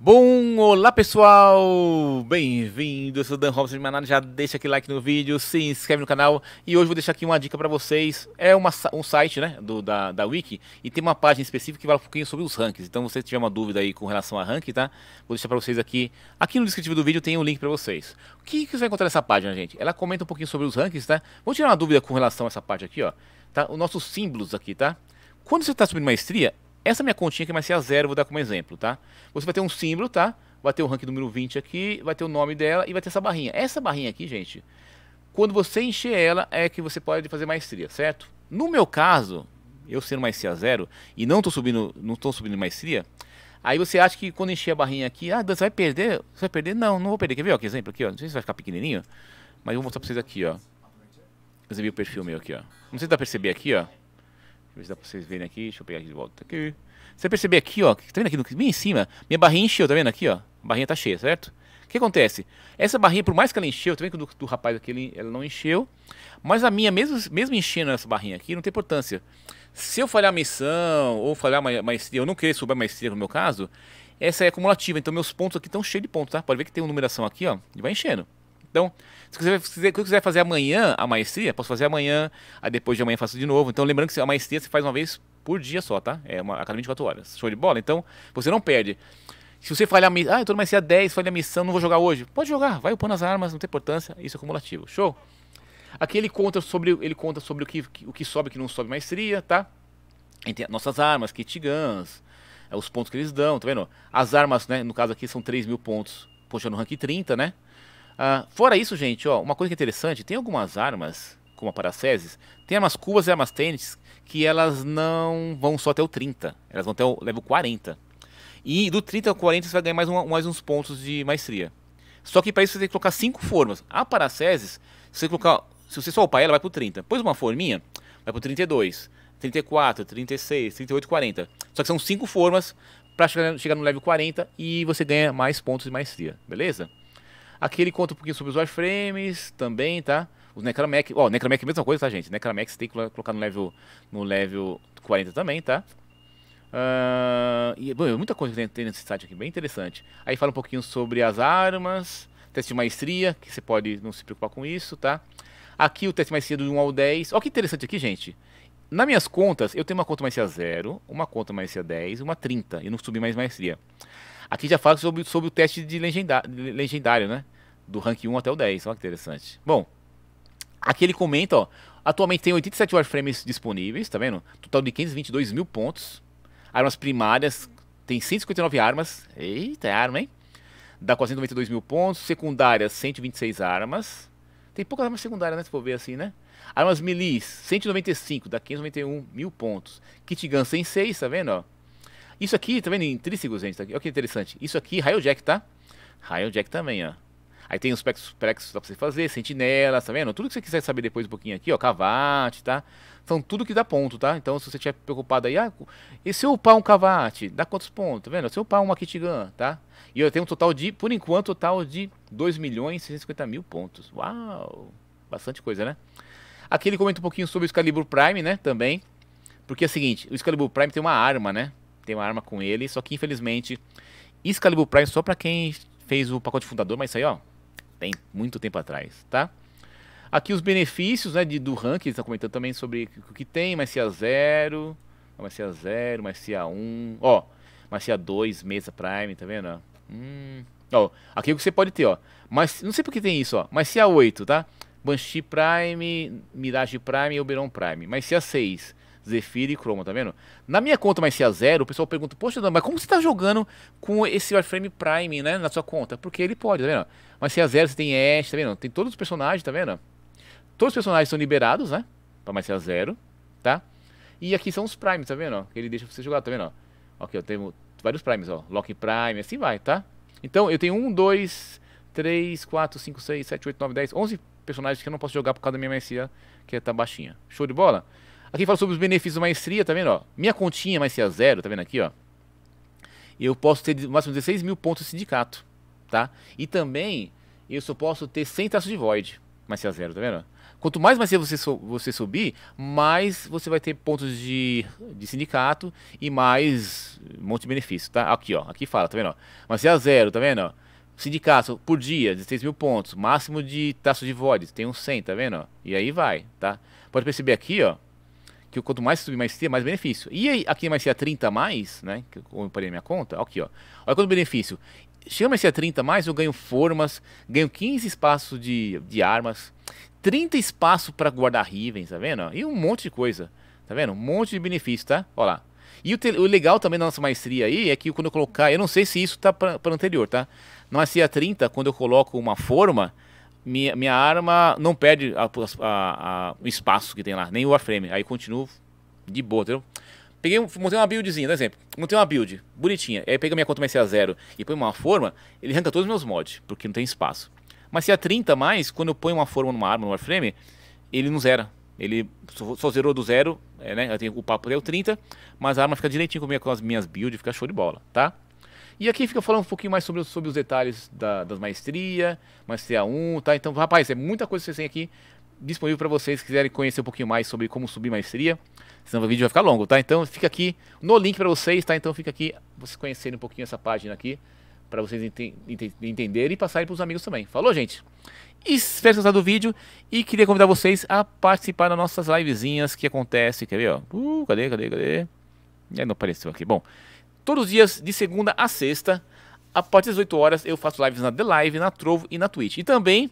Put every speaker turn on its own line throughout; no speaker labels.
Bom, olá pessoal, bem-vindo, eu sou Dan Robson de Maná, já deixa aquele like no vídeo, se inscreve no canal e hoje vou deixar aqui uma dica para vocês, é uma, um site né, do, da, da Wiki e tem uma página específica que fala um pouquinho sobre os rankings, então se você tiver uma dúvida aí com relação a ranking, tá, vou deixar para vocês aqui, aqui no descritivo do vídeo tem um link para vocês. O que, que você vai encontrar nessa página, gente? Ela comenta um pouquinho sobre os rankings, tá, vou tirar uma dúvida com relação a essa parte aqui, ó, tá, os nossos símbolos aqui, tá, quando você está subindo maestria, essa minha continha aqui vai ser a zero, vou dar como exemplo, tá? Você vai ter um símbolo, tá? Vai ter o rank número 20 aqui, vai ter o nome dela e vai ter essa barrinha. Essa barrinha aqui, gente, quando você encher ela, é que você pode fazer maestria, certo? No meu caso, eu sendo maestria zero e não tô subindo, não tô subindo maestria, aí você acha que quando encher a barrinha aqui, ah, você vai perder? Você vai perder? Não, não vou perder. Quer ver, ó, que exemplo aqui, ó? Não sei se vai ficar pequenininho, mas eu vou mostrar para vocês aqui, ó. Exibir o perfil meu aqui, ó. Não sei se dá pra perceber aqui, ó. Deixa eu ver se dá pra vocês verem aqui. Deixa eu pegar aqui de volta. Aqui. Você perceber aqui, ó. Tá vendo aqui? No, bem em cima. Minha barrinha encheu, tá vendo aqui, ó? A barrinha tá cheia, certo? O que acontece? Essa barrinha, por mais que ela encheu, tá vendo que do, do rapaz aqui ela não encheu. Mas a minha, mesmo, mesmo enchendo essa barrinha aqui, não tem importância. Se eu falhar a missão, ou falhar uma maestria, eu não querer subir a maestria no meu caso, essa é acumulativa. Então meus pontos aqui estão cheios de pontos, tá? Pode ver que tem uma numeração aqui, ó. E vai enchendo. Então, se quiser, se quiser fazer amanhã a maestria, posso fazer amanhã, aí depois de amanhã faço de novo. Então, lembrando que a maestria você faz uma vez por dia só, tá? É uma a cada 24 horas. Show de bola? Então, você não perde. Se você falhar a missão, ah, eu tô numa maestria 10, falhei a missão, não vou jogar hoje. Pode jogar, vai upando as armas, não tem importância, isso é acumulativo Show? Aqui ele conta sobre, ele conta sobre o, que, o que sobe e o que não sobe maestria, tá? nossas armas, kit guns, é, os pontos que eles dão, tá vendo? As armas, né, no caso aqui, são 3 mil pontos, puxando no rank 30, né? Ah, fora isso, gente, ó, uma coisa que é interessante, tem algumas armas, como a Paracelsus, tem armas cubas e armas tênis que elas não vão só até o 30, elas vão até o level 40. E do 30 ao 40 você vai ganhar mais, uma, mais uns pontos de maestria. Só que para isso você tem que colocar 5 formas. A Paracelsus, se você colocar, se você soltar ela vai pro 30. Pôs uma forminha, vai pro 32, 34, 36, 38, 40. Só que são 5 formas para chegar no level 40 e você ganha mais pontos de maestria, beleza? Aqui ele conta um pouquinho sobre os wireframes também, tá? O Necramec, ó, oh, é a mesma coisa, tá, gente? Necramec você tem que colocar no level, no level 40 também, tá? Uh, e, bom, muita coisa que tem nesse site aqui, bem interessante. Aí fala um pouquinho sobre as armas, teste de maestria, que você pode não se preocupar com isso, tá? Aqui o teste de maestria do 1 ao 10. Olha que interessante aqui, gente. Nas minhas contas, eu tenho uma conta maestria 0, uma conta maestria 10 uma 30. E não subi mais maestria. Aqui já fala sobre, sobre o teste de legendário, legendário, né? Do rank 1 até o 10. Olha que interessante. Bom, aqui ele comenta, ó. Atualmente tem 87 warframes disponíveis, tá vendo? Total de 522 mil pontos. Armas primárias, tem 159 armas. Eita, é arma, hein? Dá 492 mil pontos. Secundárias, 126 armas. Tem poucas armas secundárias, né? Se for ver assim, né? Armas milis, 195, dá 591 mil pontos. Gun 106, tá vendo? Ó? Isso aqui, tá vendo? Intrínsecos, gente. Tá aqui. Olha que interessante. Isso aqui, Railjack, tá? Railjack também, ó. Aí tem os plexos, plexos pra você fazer, sentinelas, tá vendo? Tudo que você quiser saber depois um pouquinho aqui, ó, cavate, tá? São tudo que dá ponto, tá? Então se você estiver preocupado aí, ah, e se eu upar um cavate, dá quantos pontos, tá vendo? Se eu upar uma Kitigan, tá? E eu tenho um total de, por enquanto, total de 2 milhões e 650 mil pontos. Uau! Bastante coisa, né? Aqui ele comenta um pouquinho sobre o Excalibur Prime, né, também. Porque é o seguinte, o Excalibur Prime tem uma arma, né? Tem uma arma com ele, só que infelizmente... Excalibur Prime só pra quem fez o pacote fundador, mas isso aí, ó, tem muito tempo atrás, tá? Aqui os benefícios né, de, do ranking, eles estão comentando também sobre o que tem, mais CA0, mais CA0, 1 ó, se a 2 mesa Prime, tá vendo? Hum, ó, aqui é o que você pode ter, ó, mas não sei porque tem isso, ó, mas a 8 tá? Banshee Prime, Mirage Prime e Oberon Prime, mas a 6 Zephyr e Chroma, tá vendo? Na minha conta, mais se zero, o pessoal pergunta, poxa, mas como você tá jogando com esse Warframe Prime, né, na sua conta? Porque ele pode, tá vendo? Mas se a zero, você tem Ash, tá vendo? Tem todos os personagens, tá vendo? Todos os personagens são liberados, né? Pra mais ser zero, tá? E aqui são os Primes, tá vendo? Que ele deixa você jogar, tá vendo? Aqui, eu tenho vários Primes, ó. Lock Prime, assim vai, tá? Então, eu tenho um, dois, três, quatro, cinco, seis, sete, oito, nove, dez, onze personagens que eu não posso jogar por causa da minha MSA, que tá baixinha. Show de bola? Aqui fala sobre os benefícios da maestria, tá vendo? Ó? Minha continha maestria zero, tá vendo aqui? Ó? Eu posso ter no máximo 16 mil pontos de sindicato, tá? E também eu só posso ter 100 traços de void, maestria zero, tá vendo? Quanto mais maestria você, você subir, mais você vai ter pontos de, de sindicato e mais um monte de benefícios, tá? Aqui, ó, aqui fala, tá vendo? Mais Maestria zero, tá vendo? Sindicato por dia, 16 mil pontos. Máximo de traços de void, tem uns 100, tá vendo? E aí vai, tá? Pode perceber aqui, ó que quanto mais subir mais C, mais benefício. E aí, aqui mais C a 30 mais, né? Que eu parei minha conta, aqui, ó. Olha quanto benefício. Chama se a 30 mais, eu ganho formas, ganho 15 espaços de, de armas, 30 espaço para guardar rivens, tá vendo? E um monte de coisa, tá vendo? Um monte de benefício, tá? Olha lá. E o, te, o legal também da nossa maestria aí é que quando eu colocar, eu não sei se isso tá para anterior, tá? Na maestria 30, quando eu coloco uma forma, minha, minha arma não perde a, a, a, o espaço que tem lá, nem o warframe. Aí continuo de boa, entendeu? Peguei, montei uma buildzinha, por exemplo. Montei uma build, bonitinha. Aí pega minha conta mais a zero e põe uma forma, ele arranca todos os meus mods, porque não tem espaço. Mas se é 30 mais, quando eu ponho uma forma numa arma, no warframe, ele não zera. Ele só, só zerou do zero, é, né? Eu tenho, o papo é o 30, mas a arma fica direitinho comigo com as minhas builds, fica show de bola, tá? E aqui fica falando um pouquinho mais sobre, sobre os detalhes da, das maestria, maestria 1, tá? Então, rapaz, é muita coisa que vocês têm aqui disponível para vocês que quiserem conhecer um pouquinho mais sobre como subir maestria. Senão o vídeo vai ficar longo, tá? Então fica aqui no link para vocês, tá? Então fica aqui vocês conhecerem um pouquinho essa página aqui para vocês entenderem e passarem para os amigos também. Falou, gente? Espero que gostado do vídeo e queria convidar vocês a participar das nossas livezinhas que acontecem. Quer ver, ó? Uh, cadê, cadê, cadê? É, não apareceu aqui. Bom, Todos os dias, de segunda a sexta, a partir das 8 horas, eu faço lives na The Live, na Trovo e na Twitch. E também,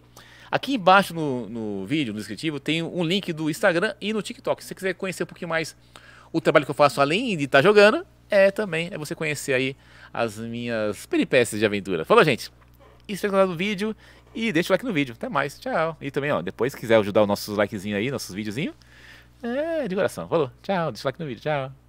aqui embaixo no, no vídeo, no descritivo, tem um link do Instagram e no TikTok. Se você quiser conhecer um pouquinho mais o trabalho que eu faço além de estar tá jogando, é também é você conhecer aí as minhas peripécias de aventura. Falou, gente! E se gostar do vídeo, e deixa o like no vídeo. Até mais, tchau. E também, ó, depois se quiser ajudar os nossos likezinhos aí, nossos videozinhos, é de coração. Falou, tchau, deixa o like no vídeo, tchau.